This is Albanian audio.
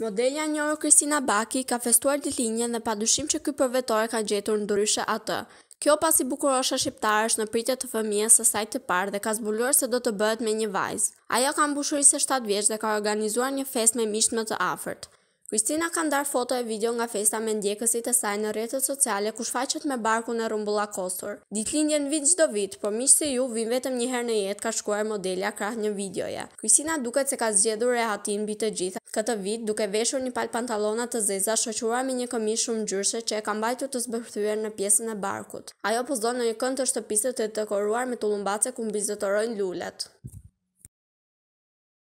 Modelja njërë Kristina Baki ka festuar të linje dhe pa dushim që këj përvetore ka gjetur në dëryshe atë. Kjo pas i bukurosha shqiptarës në pritet të fëmija së sajtë të parë dhe ka zbuluar se do të bëhet me një vajzë. Ajo ka se 7 vjeç dhe ka organizuar një fest me mishtë më të afert. Kristina ka ndarë foto e video nga festa me ndjekësit e saj në rrjetet sociale ku shfaqet me barku në rumbulla kostur. në vit çdo vit, por miq se ju vin vetëm një herë në jetë ka shkuar modelja krah një videoje. Kristina duket se ka zgjedhur rehatin mbi të gjitha. Këtë vit duke veshur një pal pantallona të zeza shëqura me një këmishë shumë ngjyrshe që e ka mbajtur të zbërthyer në pjesën e barkut. Ajo pozon në një kënd të shtëpisë të dekoruar me lumbace ku mbizotorojnë lulet.